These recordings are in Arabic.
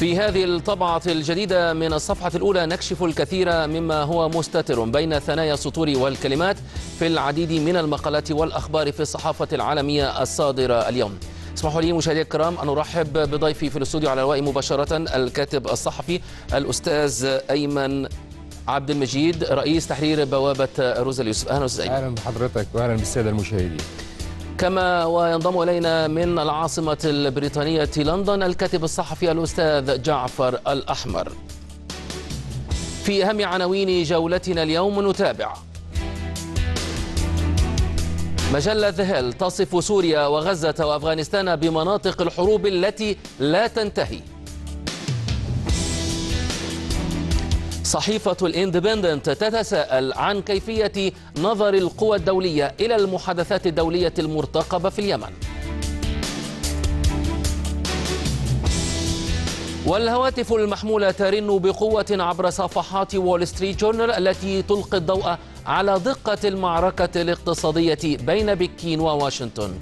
في هذه الطبعة الجديدة من الصفحة الأولى نكشف الكثير مما هو مستتر بين ثنايا السطور والكلمات في العديد من المقالات والأخبار في الصحافة العالمية الصادرة اليوم اسمحوا لي مشاهدي الكرام أن أرحب بضيفي في الاستوديو على الهواء مباشرة الكاتب الصحفي الأستاذ أيمن عبد المجيد رئيس تحرير بوابة روز اليوسف أهلا أستاذ أيمن أهلا بحضرتك وأهلا بالسادة المشاهدين كما وينضم إلينا من العاصمة البريطانية لندن الكاتب الصحفي الأستاذ جعفر الأحمر في أهم عناوين جولتنا اليوم نتابع مجلة ذهل تصف سوريا وغزة وأفغانستان بمناطق الحروب التي لا تنتهي صحيفة الاندبندنت تتساءل عن كيفية نظر القوى الدولية إلى المحادثات الدولية المرتقبة في اليمن والهواتف المحمولة ترن بقوة عبر صفحات وول ستريت جورنال التي تلقي الضوء على دقة المعركة الاقتصادية بين بكين وواشنطن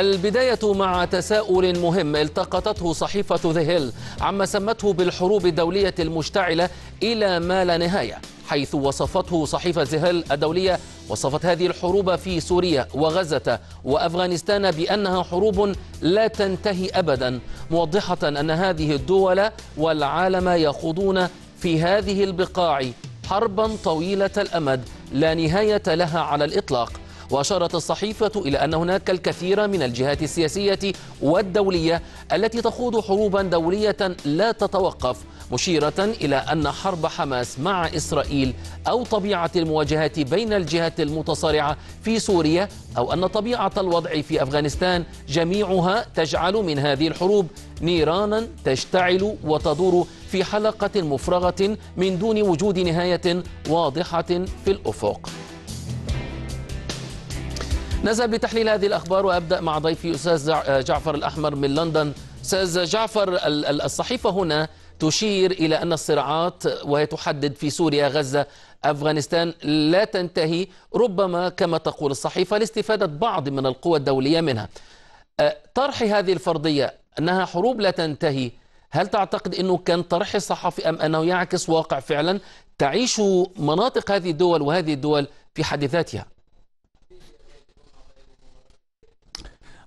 البداية مع تساؤل مهم التقطته صحيفة ذهل عما سمته بالحروب الدولية المشتعلة إلى ما لا نهاية حيث وصفته صحيفة ذهل الدولية وصفت هذه الحروب في سوريا وغزة وأفغانستان بأنها حروب لا تنتهي أبدا موضحة أن هذه الدول والعالم يخوضون في هذه البقاع حربا طويلة الأمد لا نهاية لها على الإطلاق وأشارت الصحيفة إلى أن هناك الكثير من الجهات السياسية والدولية التي تخوض حروبا دولية لا تتوقف مشيرة إلى أن حرب حماس مع إسرائيل أو طبيعة المواجهات بين الجهات المتصارعة في سوريا أو أن طبيعة الوضع في أفغانستان جميعها تجعل من هذه الحروب نيرانا تشتعل وتدور في حلقة مفرغة من دون وجود نهاية واضحة في الأفق نذهب لتحليل هذه الأخبار وأبدأ مع ضيفي أستاذ آه، جعفر الأحمر من لندن أستاذ جعفر الصحيفة هنا تشير إلى أن الصراعات وهي تحدد في سوريا غزة أفغانستان لا تنتهي ربما كما تقول الصحيفة لاستفادة بعض من القوى الدولية منها آه، طرح هذه الفرضية أنها حروب لا تنتهي هل تعتقد أنه كان طرح صحفي أم أنه يعكس واقع فعلا تعيش مناطق هذه الدول وهذه الدول في حد ذاتها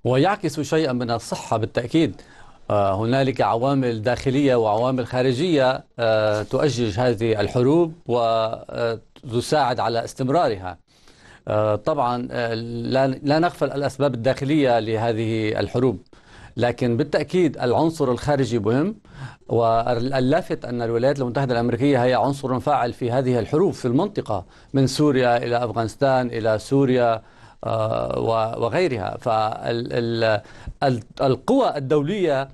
ويعكس شيئا من الصحة بالتأكيد آه، هنالك عوامل داخلية وعوامل خارجية آه، تؤجج هذه الحروب وتساعد آه، على استمرارها طبعا لا نغفل الأسباب الداخلية لهذه الحروب لكن بالتأكيد العنصر الخارجي مهم واللافت أن الولايات المتحدة الأمريكية هي عنصر فاعل في هذه الحروب في المنطقة من سوريا إلى أفغانستان إلى سوريا آه، وغيرها فالقوى الدولية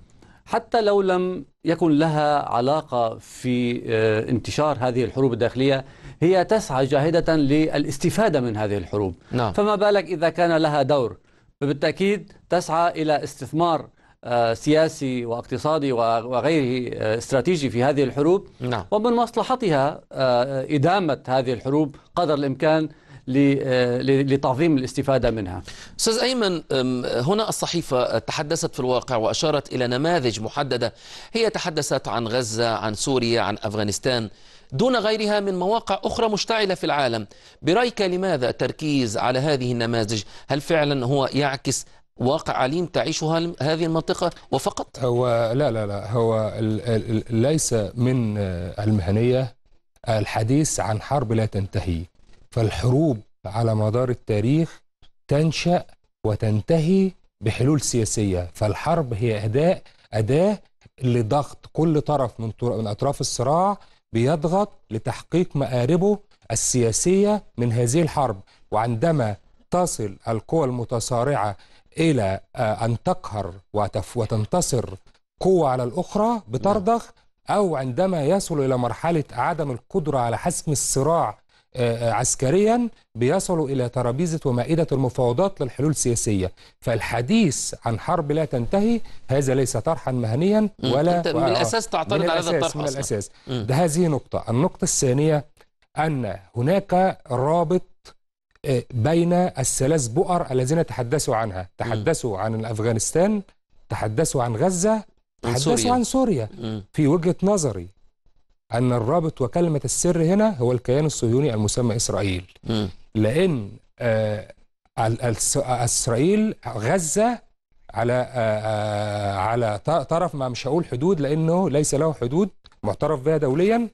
حتى لو لم يكن لها علاقة في آه، انتشار هذه الحروب الداخلية هي تسعى جاهدة للاستفادة من هذه الحروب نعم. فما بالك إذا كان لها دور فبالتأكيد تسعى إلى استثمار آه، سياسي واقتصادي وغيره استراتيجي في هذه الحروب نعم. ومن مصلحتها إدامة هذه الحروب قدر الإمكان آه، لتعظيم الاستفادة منها أستاذ أيمن هنا الصحيفة تحدثت في الواقع وأشارت إلى نماذج محددة هي تحدثت عن غزة عن سوريا عن أفغانستان دون غيرها من مواقع أخرى مشتعلة في العالم برأيك لماذا تركيز على هذه النماذج هل فعلا هو يعكس واقع عليم تعيشها هذه المنطقة وفقط هو لا لا لا هو ليس من آه، المهنية الحديث عن حرب لا تنتهي فالحروب على مدار التاريخ تنشأ وتنتهي بحلول سياسية فالحرب هي أداء أداة لضغط كل طرف من, من أطراف الصراع بيضغط لتحقيق مآربه السياسية من هذه الحرب وعندما تصل القوى المتصارعة إلى آه، أن تقهر وتنتصر قوة على الأخرى بترضخ أو عندما يصل إلى مرحلة عدم القدرة على حسم الصراع آه، عسكريا بيصلوا إلى ترابيزة ومائدة المفاوضات للحلول السياسية فالحديث عن حرب لا تنتهي هذا ليس طرحا مهنيا ولا أنت من الأساس تعترض على هذا الطرح من الأساس ده هذه نقطة النقطة الثانية أن هناك رابط آه، بين الثلاث بؤر الذين تحدثوا عنها تحدثوا عن أفغانستان تحدثوا عن غزة تحدثوا عن سوريا في وجهة نظري أن الرابط وكلمة السر هنا هو الكيان الصهيوني المسمى إسرائيل م. لأن آه، آه، إسرائيل غزة على آه، على طرف ما مش هقول حدود لأنه ليس له حدود معترف بها دوليا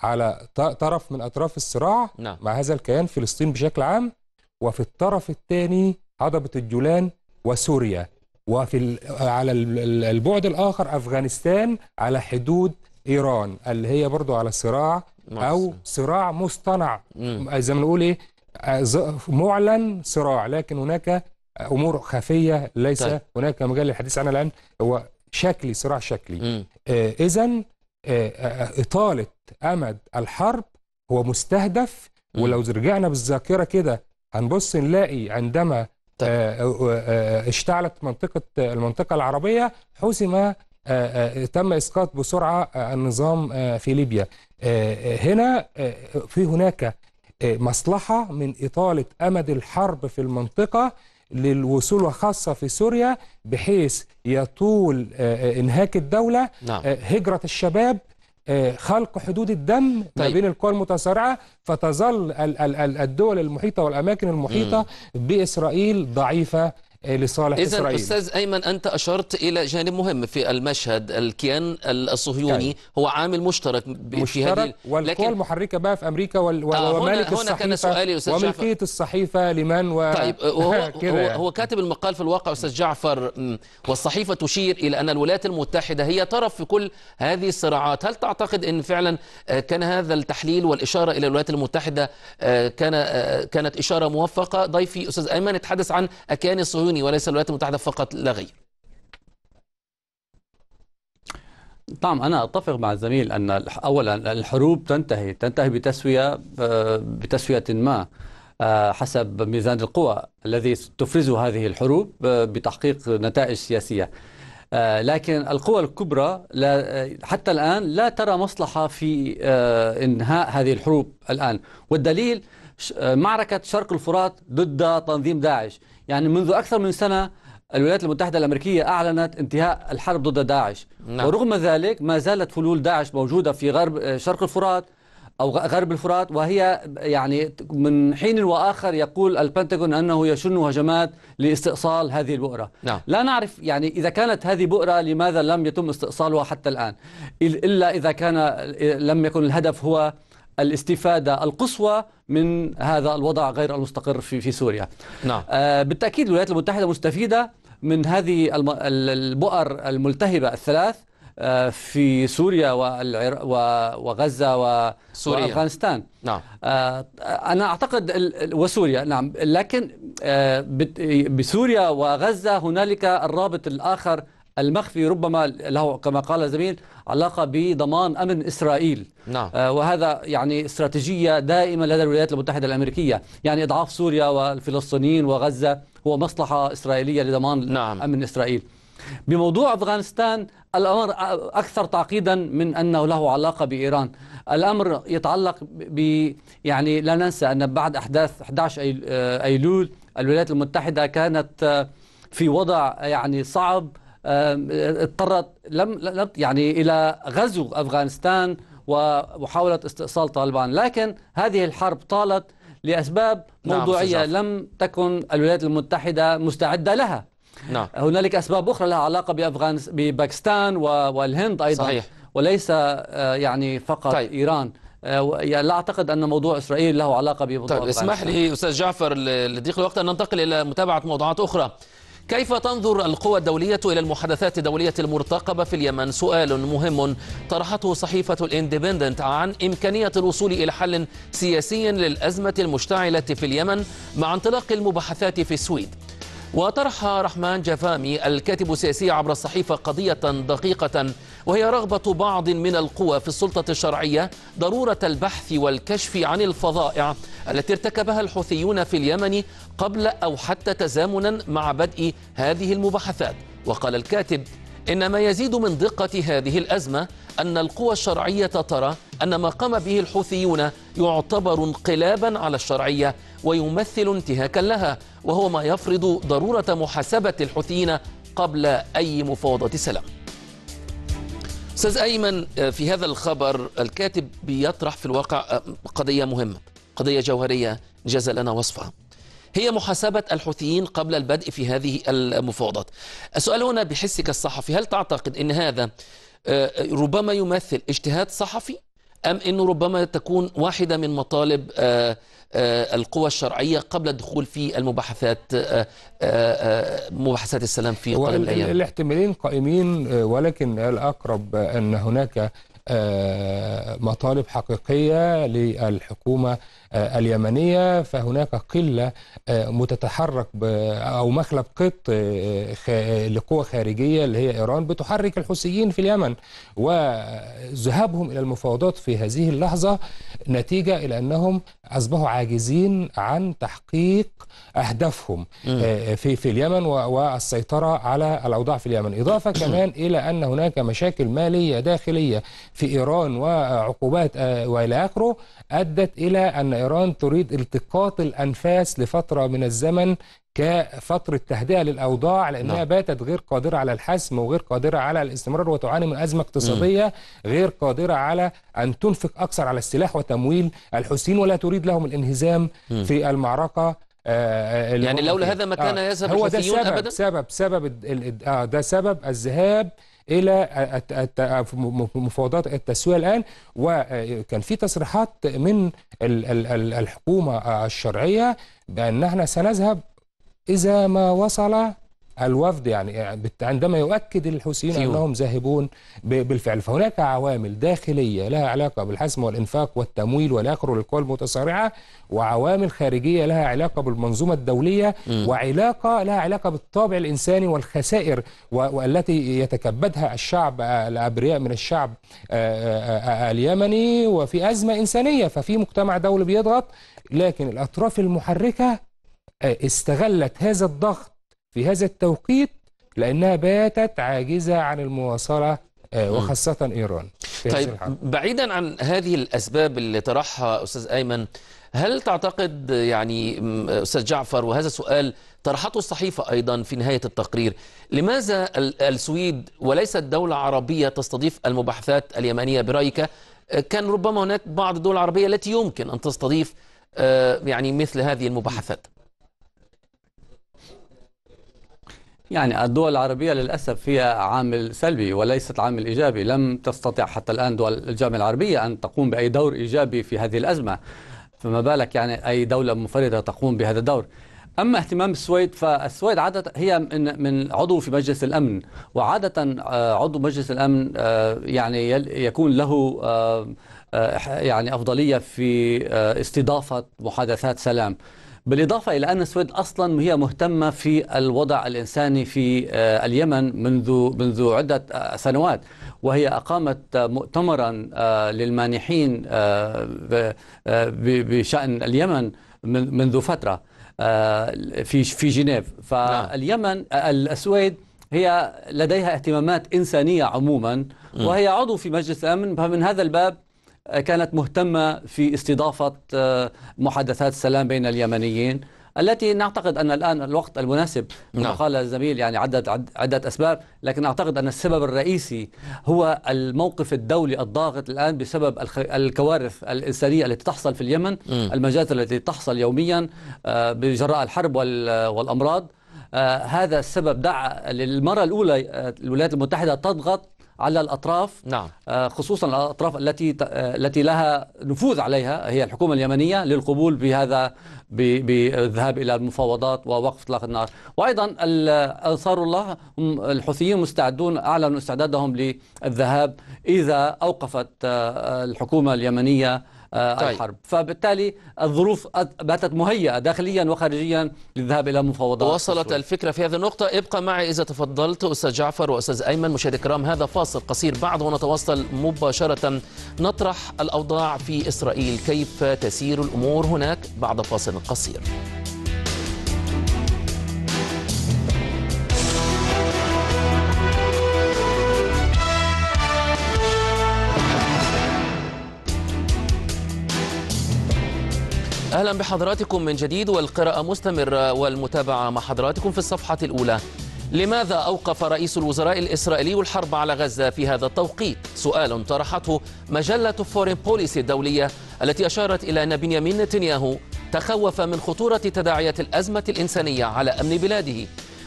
على طرف من أطراف الصراع لا. نعم. مع هذا الكيان فلسطين بشكل عام وفي الطرف الثاني هضبة الجولان وسوريا وفي على البعد الآخر أفغانستان على حدود ايران اللي هي برضو على صراع او صراع مصطنع زي ما نقول ايه معلن صراع لكن هناك امور خفيه ليس طيب. هناك مجال للحديث عنها الان هو شكلي صراع شكلي آه اذا آه،, آه اطاله امد الحرب هو مستهدف مم. ولو رجعنا بالذاكره كده هنبص نلاقي عندما طيب. آه, آه،, آه، اشتعلت منطقه المنطقه العربيه حسم آه، آه، تم اسقاط بسرعه آه، النظام في ليبيا هنا في هناك مصلحه من اطاله امد الحرب في المنطقه للوصول وخاصه في سوريا بحيث يطول انهاك الدوله نعم. هجره الشباب خلق حدود الدم طيب. ما بين القوى المتصارعه فتظل الدول المحيطه والاماكن المحيطه م. باسرائيل ضعيفه آه، لصالح إذن أستاذ أيمن أنت أشرت إلى جانب مهم في المشهد الكيان الصهيوني يعني هو عامل مشترك في هذه والقوى المحركة بقى في أمريكا وال... آه ومالك هنا, هنا كان سؤالي أستاذ وملكية الصحيفة لمن و... طيب آه، وهو هو, يعني. هو كاتب المقال في الواقع أستاذ جعفر والصحيفة تشير إلى أن الولايات المتحدة هي طرف في كل هذه الصراعات هل تعتقد أن فعلا آه، كان هذا التحليل والإشارة إلى الولايات المتحدة كان كانت إشارة موفقة ضيفي أستاذ أيمن يتحدث عن أكيان الصهيوني الصيني وليس الولايات المتحدة فقط لا غير نعم أنا أتفق مع الزميل أن أولا الحروب تنتهي تنتهي بتسوية آه، بتسوية ما آه، حسب ميزان القوى الذي تفرز هذه الحروب آه، بتحقيق نتائج سياسية لكن القوى الكبرى حتى الآن لا ترى مصلحة في إنهاء هذه الحروب الآن والدليل معركة شرق الفرات ضد تنظيم داعش يعني منذ أكثر من سنة الولايات المتحدة الأمريكية أعلنت انتهاء الحرب ضد داعش نعم. ورغم ذلك ما زالت فلول داعش موجودة في غرب آه، شرق الفرات أو غرب الفرات وهي يعني من حين وآخر يقول البنتاغون أنه يشن هجمات لاستئصال هذه البؤرة نعم. لا نعرف يعني إذا كانت هذه بؤرة لماذا لم يتم استئصالها حتى الآن إلا إذا كان آه، لم يكن الهدف هو الاستفادة القصوى من هذا الوضع غير المستقر في في سوريا نعم. آه بالتأكيد الولايات المتحدة مستفيدة من هذه البؤر الملتهبة الثلاث آه في سوريا والعراق وغزة وسوريا. وأفغانستان نعم. آه أنا أعتقد وسوريا نعم لكن آه بسوريا وغزة هنالك الرابط الآخر المخفي ربما له كما قال زميل علاقة بضمان أمن إسرائيل نعم. آه وهذا يعني استراتيجية دائمة لدى الولايات المتحدة الأمريكية يعني إضعاف سوريا والفلسطينيين وغزة هو مصلحة إسرائيلية لضمان نعم. أمن إسرائيل بموضوع أفغانستان الأمر أكثر تعقيدا من أنه له علاقة بإيران الأمر يتعلق ب يعني لا ننسى أن بعد أحداث 11 آه، أيلول الولايات المتحدة كانت آه، في وضع يعني صعب اضطرت لم يعني إلى غزو أفغانستان ومحاولة استئصال طالبان لكن هذه الحرب طالت لأسباب نعم، موضوعية نعم لم تكن الولايات المتحدة مستعدة لها نعم. هنالك أسباب أخرى لها علاقة بافغان بباكستان والهند أيضا صحيح. وليس آه، يعني فقط طيب. إيران آه، لا أعتقد أن موضوع إسرائيل له علاقة بموضوع طيب اسمح لي أستاذ جعفر لضيق الوقت أن ننتقل إلى متابعة موضوعات أخرى كيف تنظر القوى الدولية إلى المحادثات الدولية المرتقبة في اليمن؟ سؤال مهم طرحته صحيفة الاندبندنت عن إمكانية الوصول إلى حل سياسي للأزمة المشتعلة في اليمن مع انطلاق المباحثات في السويد وطرح رحمن جفامي الكاتب السياسي عبر الصحيفة قضية دقيقة وهي رغبة بعض من القوى في السلطة الشرعية ضرورة البحث والكشف عن الفظائع التي ارتكبها الحوثيون في اليمن قبل أو حتى تزامنا مع بدء هذه المباحثات وقال الكاتب إن ما يزيد من دقة هذه الأزمة أن القوى الشرعية ترى أن ما قام به الحوثيون يعتبر انقلابا على الشرعية ويمثل انتهاكا لها وهو ما يفرض ضرورة محاسبة الحوثيين قبل أي مفاوضة سلام أستاذ أيمن في هذا الخبر الكاتب بيطرح في الواقع قضية مهمة قضية جوهرية جاز لنا وصفها هي محاسبة الحوثيين قبل البدء في هذه المفاوضات السؤال هنا بحسك الصحفي هل تعتقد أن هذا آه، ربما يمثل اجتهاد صحفي أم أنه ربما تكون واحدة من مطالب آه، آه، القوى الشرعية قبل الدخول في المباحثات مباحثات السلام في طالب الأيام الاحتمالين قائمين ولكن الأقرب أن هناك مطالب حقيقية للحكومة آه، اليمنية فهناك قلة آه، متتحرك أو مخلب قط آه، لقوة خارجية اللي هي إيران بتحرك الحوثيين في اليمن وذهابهم إلى المفاوضات في هذه اللحظة نتيجة إلى أنهم أصبحوا عاجزين عن تحقيق أهدافهم في في اليمن والسيطرة على الأوضاع في اليمن إضافة كمان إلى أن هناك مشاكل مالية داخلية في إيران وعقوبات وإلى آخره أدت إلى أن إيران تريد التقاط الأنفاس لفترة من الزمن كفترة تهدئة للأوضاع لأنها نعم. باتت غير قادرة على الحسم وغير قادرة على الاستمرار وتعاني من أزمة اقتصادية م. غير قادرة على أن تنفق أكثر على السلاح وتمويل الحوثيين ولا تريد لهم الانهزام م. في المعركة آه, آه، يعني لولا هذا ما كان آه. يذهب هو ده سبب أبدا؟ سبب سبب آه ده سبب الذهاب الى مفاوضات التسويه الان وكان في تصريحات من الحكومه الشرعيه بان احنا سنذهب اذا ما وصل الوفد يعني عندما يؤكد الحوثيين انهم ذاهبون بالفعل فهناك عوامل داخليه لها علاقه بالحسم والانفاق والتمويل والاخر للقوى المتسارعه وعوامل خارجيه لها علاقه بالمنظومه الدوليه م. وعلاقه لها علاقه بالطابع الانساني والخسائر والتي يتكبدها الشعب الابرياء من الشعب آه، آه، آه، اليمني وفي ازمه انسانيه ففي مجتمع دولي بيضغط لكن الاطراف المحركه استغلت هذا الضغط في هذا التوقيت لأنها باتت عاجزة عن المواصلة آه، وخاصة إيران طيب بعيدا عن هذه الأسباب اللي طرحها أستاذ أيمن هل تعتقد يعني أستاذ جعفر وهذا سؤال طرحته الصحيفة أيضا في نهاية التقرير لماذا السويد وليست دولة عربية تستضيف المباحثات اليمنية برأيك آه، كان ربما هناك بعض الدول العربية التي يمكن أن تستضيف آه، يعني مثل هذه المباحثات يعني الدول العربية للأسف هي عامل سلبي وليست عامل إيجابي لم تستطع حتى الآن دول الجامعة العربية أن تقوم بأي دور إيجابي في هذه الأزمة فما بالك يعني أي دولة منفردة تقوم بهذا الدور أما اهتمام السويد فالسويد عادة هي من, من عضو في مجلس الأمن وعادة آه، عضو مجلس الأمن آه، يعني يكون له آه، يعني أفضلية في استضافة محادثات سلام بالإضافة إلى أن السويد أصلا هي مهتمة في الوضع الإنساني في آه، اليمن منذ منذ عدة آه، سنوات وهي أقامت آه، مؤتمرا للمانحين بشأن اليمن منذ فترة في في جنيف نعم. فاليمن السويد هي لديها اهتمامات إنسانية عموما وهي عضو في مجلس الأمن فمن هذا الباب كانت مهتمة في استضافة آه، محادثات السلام بين اليمنيين التي نعتقد أن الآن الوقت المناسب نعم. كما نعم. قال الزميل يعني عدة عدة أسباب لكن أعتقد أن السبب الرئيسي هو الموقف الدولي الضاغط الآن بسبب الكوارث الإنسانية التي تحصل في اليمن المجازر التي تحصل يوميا آه، بجراء الحرب والأمراض آه، هذا السبب دعا للمرة الأولى الولايات المتحدة تضغط على الأطراف نعم. آه، خصوصا الأطراف التي آه، التي لها نفوذ عليها هي الحكومة اليمنية للقبول بهذا بالذهاب إلى المفاوضات ووقف إطلاق النار وأيضا أنصار الله الحوثيين مستعدون أعلنوا استعدادهم للذهاب إذا أوقفت آه، الحكومة اليمنية آه، طيب. الحرب فبالتالي الظروف باتت مهيئة داخليا وخارجيا للذهاب إلى مفاوضات وصلت السوري. الفكرة في هذه النقطة ابقى معي إذا تفضلت أستاذ جعفر وأستاذ أيمن مشاهدي الكرام هذا فاصل قصير بعد ونتواصل مباشرة نطرح الأوضاع في إسرائيل كيف تسير الأمور هناك بعد فاصل قصير أهلا بحضراتكم من جديد والقراءة مستمرة والمتابعة مع حضراتكم في الصفحة الأولى لماذا أوقف رئيس الوزراء الإسرائيلي الحرب على غزة في هذا التوقيت؟ سؤال طرحته مجلة فورين بوليسي الدولية التي أشارت إلى أن بنيامين نتنياهو تخوف من خطورة تداعيات الأزمة الإنسانية على أمن بلاده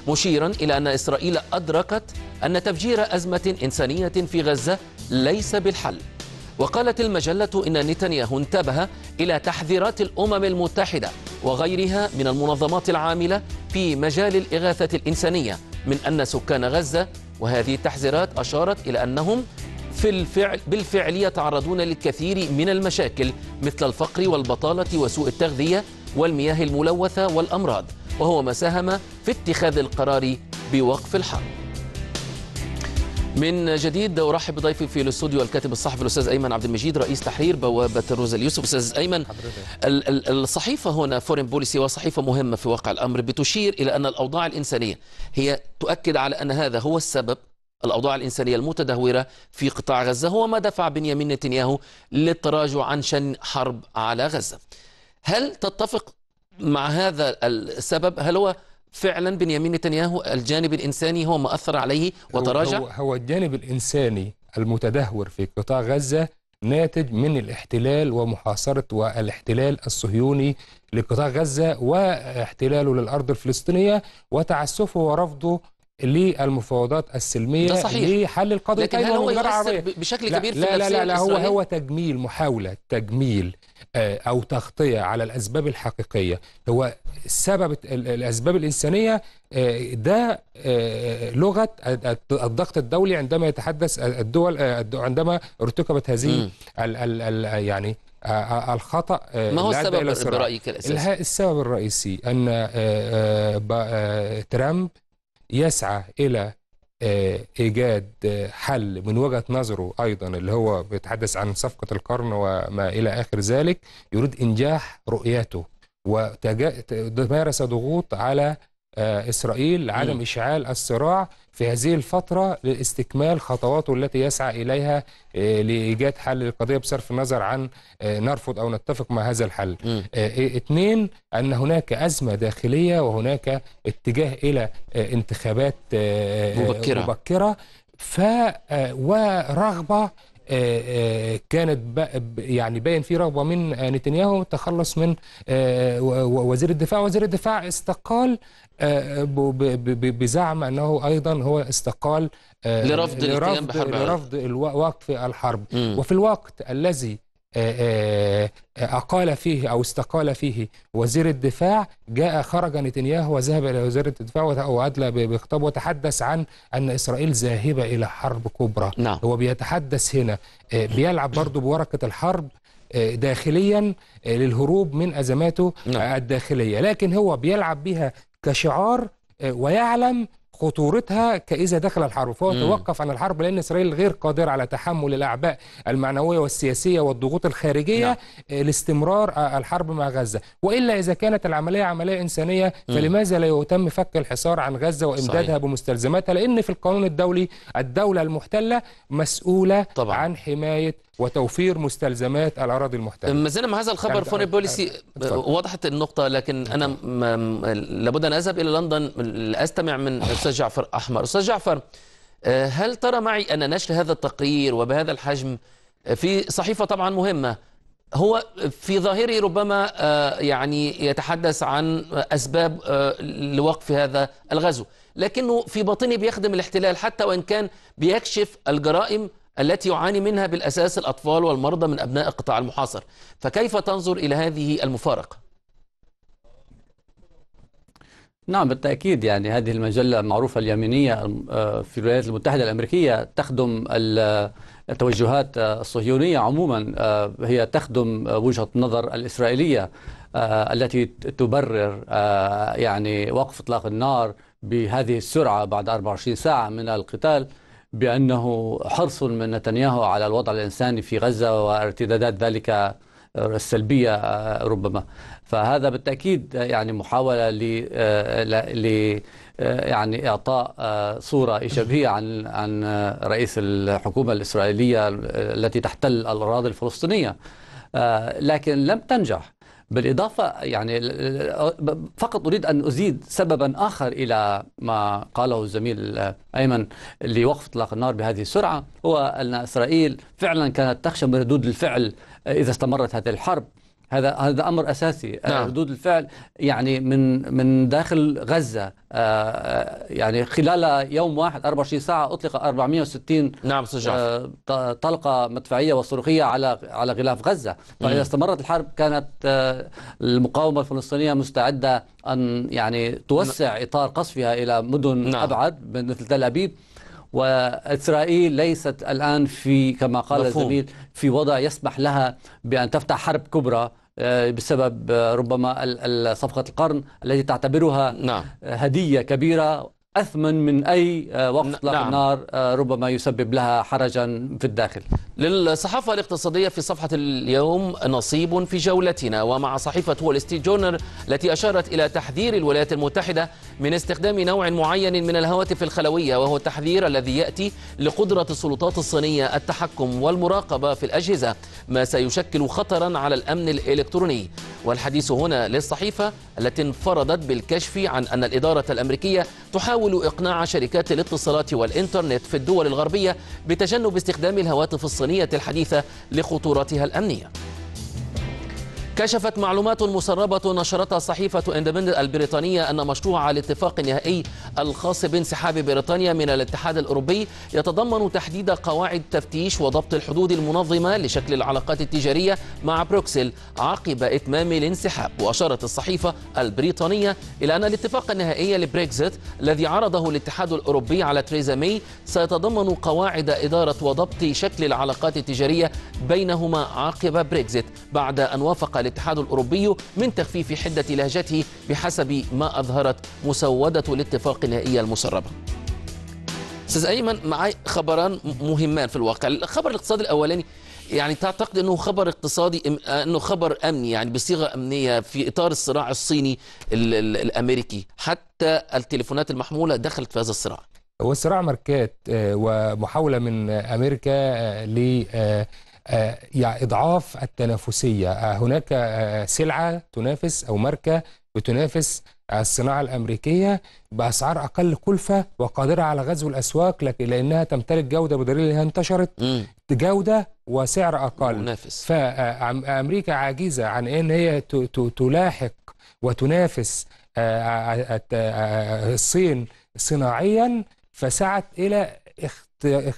مشيرا إلى أن إسرائيل أدركت أن تفجير أزمة إنسانية في غزة ليس بالحل وقالت المجلة إن نتنياهو انتبه إلى تحذيرات الأمم المتحدة وغيرها من المنظمات العاملة في مجال الإغاثة الإنسانية من أن سكان غزة وهذه التحذيرات أشارت إلى أنهم في الفعل بالفعل يتعرضون للكثير من المشاكل مثل الفقر والبطالة وسوء التغذية والمياه الملوثة والأمراض وهو ما ساهم في اتخاذ القرار بوقف الحرب من جديد ارحب بضيفي في الاستوديو الكاتب الصحفي الاستاذ ايمن عبد المجيد رئيس تحرير بوابه الروز اليوسف استاذ ايمن الصحيفه هنا فورين بوليسي وصحيفه مهمه في واقع الامر بتشير الى ان الاوضاع الانسانيه هي تؤكد على ان هذا هو السبب الأوضاع الإنسانية المتدهورة في قطاع غزة هو ما دفع بنيامين نتنياهو للتراجع عن شن حرب على غزة هل تتفق مع هذا السبب هل هو فعلا بنيامين نتنياهو الجانب الإنساني هو ما أثر عليه وتراجع هو, هو الجانب الإنساني المتدهور في قطاع غزة ناتج من الاحتلال ومحاصرة والاحتلال الصهيوني لقطاع غزة واحتلاله للأرض الفلسطينية وتعسفه ورفضه للمفاوضات السلميه ده صحيح. لحل القضيه لكن أيوة، هل هو يؤثر بشكل كبير لا في لا لا لا, لا هو هو تجميل محاوله تجميل آه، او تغطيه على الاسباب الحقيقيه هو سبب الاسباب الانسانيه آه، ده آه، لغه الضغط الدولي عندما يتحدث الدول عندما ارتكبت هذه الـ الـ الـ يعني الخطا ما هو السبب برايك الاساسي السبب الرئيسي ان ترامب يسعى الى آه، ايجاد آه، حل من وجهه نظره ايضا اللي هو بيتحدث عن صفقه القرن وما الى اخر ذلك يريد انجاح رؤيته وتمارس ضغوط على آه، إسرائيل عدم إشعال الصراع في هذه الفترة لاستكمال خطواته التي يسعى إليها آه، لإيجاد حل للقضية بصرف النظر عن آه، نرفض أو نتفق مع هذا الحل اثنين إيه، أن هناك أزمة داخلية وهناك اتجاه إلى انتخابات مبكرة, مبكرة ف ورغبة آه، آه، كانت يعني باين في رغبه من نتنياهو التخلص من آه، وزير الدفاع وزير الدفاع استقال بزعم انه ايضا هو استقال لرفض لرفض, لرفض وقف الحرب م. وفي الوقت الذي آه، آه، آه، أقال فيه أو استقال فيه وزير الدفاع جاء خرج نتنياهو وذهب إلى وزير الدفاع وأدلى بخطاب وتحدث عن أن إسرائيل ذاهبة إلى حرب كبرى نعم. هو بيتحدث هنا بيلعب برضه بورقة الحرب داخليا للهروب من أزماته نعم. الداخلية لكن هو بيلعب بها كشعار ويعلم خطورتها كإذا دخل الحرب فهو توقف عن الحرب لأن إسرائيل غير قادرة على تحمل الأعباء المعنوية والسياسية والضغوط الخارجية نعم. آه، لاستمرار آه، الحرب مع غزة وإلا إذا كانت العملية عملية إنسانية فلماذا لا يتم فك الحصار عن غزة وإمدادها صحيح. بمستلزماتها لأن في القانون الدولي الدولة المحتلة مسؤولة طبعا. عن حماية وتوفير مستلزمات الاراضي المحتله ما زلنا مع هذا الخبر فوني بوليسي وضحت النقطه لكن انا لابد ان اذهب الى لندن لاستمع من استاذ جعفر أحمر أستاذ جعفر آه، هل ترى معي أن نشر هذا التقرير وبهذا الحجم آه، في صحيفة طبعا مهمة هو في ظاهره ربما آه، يعني يتحدث عن أسباب لوقف هذا الغزو لكنه في باطنه بيخدم الاحتلال حتى وإن كان بيكشف الجرائم التي يعاني منها بالأساس الأطفال والمرضى من أبناء القطاع المحاصر فكيف تنظر إلى هذه المفارقة؟ نعم بالتأكيد يعني هذه المجلة معروفة اليمينية آه، في الولايات المتحدة الأمريكية تخدم التوجهات آه، الصهيونية عموما آه، هي تخدم وجهة النظر الإسرائيلية التي تبرر يعني وقف إطلاق النار بهذه السرعة بعد 24 ساعة من القتال بأنه حرص من نتنياهو على الوضع الإنساني في غزة وارتدادات ذلك السلبية ربما فهذا بالتأكيد يعني محاولة ل آه، ل آه، يعني إعطاء آه، صورة ايجابيه عن عن رئيس الحكومة الإسرائيلية التي تحتل الأراضي الفلسطينية لكن لم تنجح بالإضافة يعني فقط أريد أن أزيد سببا آخر إلى ما قاله الزميل أيمن لوقف إطلاق النار بهذه السرعة هو أن إسرائيل فعلا كانت تخشى من ردود الفعل إذا استمرت هذه الحرب هذا هذا امر اساسي آه، نعم. ردود الفعل يعني من من داخل غزه آه، آه، يعني خلال يوم واحد 24 ساعه اطلق 460 نعم سجاف. طلقه مدفعيه وصاروخيه على على غلاف غزه فاذا استمرت الحرب كانت المقاومه الفلسطينيه مستعده ان يعني توسع اطار قصفها الى مدن نعم. ابعد مثل تل ابيب وإسرائيل ليست الآن في كما قال مفهوم. الزميل في وضع يسمح لها بأن تفتح حرب كبرى آه، بسبب آه، ربما صفقة القرن التي تعتبرها نعم. هدية كبيرة أثمن من أي آه، وقف إطلاق نعم. النار آه، ربما يسبب لها حرجا في الداخل للصحافة الاقتصادية في صفحة اليوم نصيب في جولتنا ومع صحيفة وول ستريت جورنر التي أشارت إلى تحذير الولايات المتحدة من استخدام نوع معين من الهواتف الخلوية وهو التحذير الذي يأتي لقدرة السلطات الصينية التحكم والمراقبة في الأجهزة ما سيشكل خطرا على الأمن الإلكتروني والحديث هنا للصحيفة التي انفردت بالكشف عن أن الإدارة الأمريكية تحاول يحاول إقناع شركات الاتصالات والإنترنت في الدول الغربية بتجنب استخدام الهواتف الصينية الحديثة لخطورتها الأمنية كشفت معلومات مسربة نشرتها صحيفة اندبندنت البريطانية أن مشروع الاتفاق النهائي الخاص بانسحاب بريطانيا من الاتحاد الأوروبي يتضمن تحديد قواعد تفتيش وضبط الحدود المنظمة لشكل العلاقات التجارية مع بروكسل عقب إتمام الانسحاب وأشارت الصحيفة البريطانية إلى أن الاتفاق النهائي لبريكزيت الذي عرضه الاتحاد الأوروبي على تريزا مي سيتضمن قواعد إدارة وضبط شكل العلاقات التجارية بينهما عقب بريكزيت بعد أن وافق الاتحاد الأوروبي من تخفيف حدة لهجته بحسب ما أظهرت مسودة الاتفاق النهائية المسربة استاذ ايمن معي خبران مهمان في الواقع الخبر الاقتصادي الاولاني يعني تعتقد انه خبر اقتصادي آه، انه خبر امني يعني بصيغه امنيه في اطار الصراع الصيني الامريكي حتى التليفونات المحموله دخلت في هذا الصراع هو صراع ماركات آه، ومحاوله من امريكا آه، ل يعني إضعاف التنافسية آه، هناك آه، سلعة تنافس أو ماركة بتنافس الصناعة الأمريكية بأسعار أقل كلفة وقادرة على غزو الأسواق لكن لأنها تمتلك جودة بدليل أنها انتشرت جودة وسعر أقل منافس. فأمريكا عاجزة عن أن هي تلاحق وتنافس الصين صناعيا فسعت إلى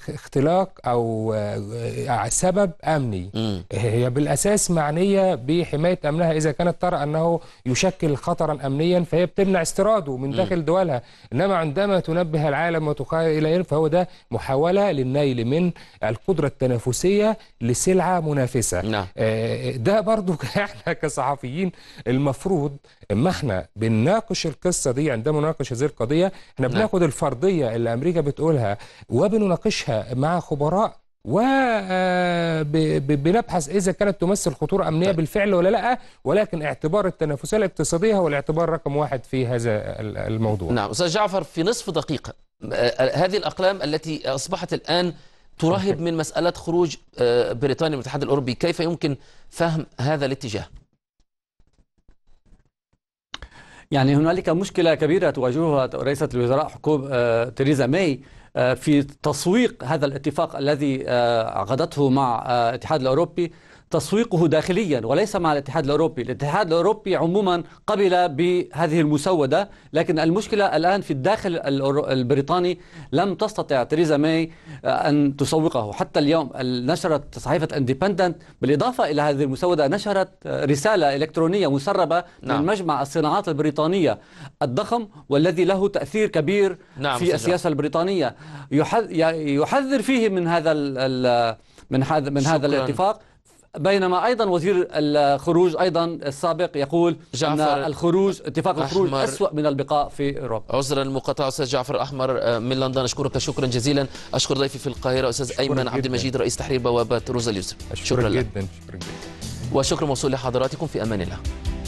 اختلاق او آه، سبب امني هي بالاساس معنيه بحمايه امنها اذا كانت ترى انه يشكل خطرا امنيا فهي بتمنع استيراده من داخل دولها انما عندما تنبه العالم وتقال اليه فهو ده محاوله للنيل من القدره التنافسيه لسلعه منافسه نعم. آه، ده برضو احنا كصحفيين المفروض ما احنا بنناقش القصه دي عندما نناقش هذه القضيه احنا نعم. بناخد الفرضيه اللي امريكا بتقولها وبن نناقشها مع خبراء وبنبحث آه، اذا كانت تمثل خطوره امنيه طيب. بالفعل ولا لا ولكن اعتبار التنافسيه الاقتصاديه هو الاعتبار رقم واحد في هذا الموضوع. نعم استاذ جعفر في نصف دقيقه آه، هذه الاقلام التي اصبحت الان ترهب طيب. من مساله خروج آه، بريطانيا من الاتحاد الاوروبي، كيف يمكن فهم هذا الاتجاه؟ يعني هنالك مشكله كبيره تواجهها رئيسه الوزراء حكومه تريزا ماي آه، في تسويق هذا الاتفاق الذي عقدته آه، مع آه، الاتحاد الأوروبي تسويقه داخليا وليس مع الاتحاد الأوروبي الاتحاد الأوروبي عموما قبل بهذه المسودة لكن المشكلة الآن في الداخل البريطاني لم تستطع تريزا ماي آه، أن تسوقه حتى اليوم نشرت صحيفة اندبندنت بالإضافة إلى هذه المسودة نشرت آه، رسالة إلكترونية مسربة نعم. من مجمع الصناعات البريطانية الضخم والذي له تأثير كبير نعم في سجل. السياسة البريطانية يحذر فيه من هذا من هذا من هذا الاتفاق بينما ايضا وزير الخروج ايضا السابق يقول ان الخروج اتفاق الخروج اسوا من البقاء في اوروبا عذرا المقاطعه استاذ جعفر الاحمر آه، من لندن اشكرك شكرا جزيلا اشكر ضيفي في القاهره استاذ ايمن عبد المجيد رئيس تحرير بوابه روزا اليوسف شكرا, جدا شكرا جدا وشكر موصول لحضراتكم في امان الله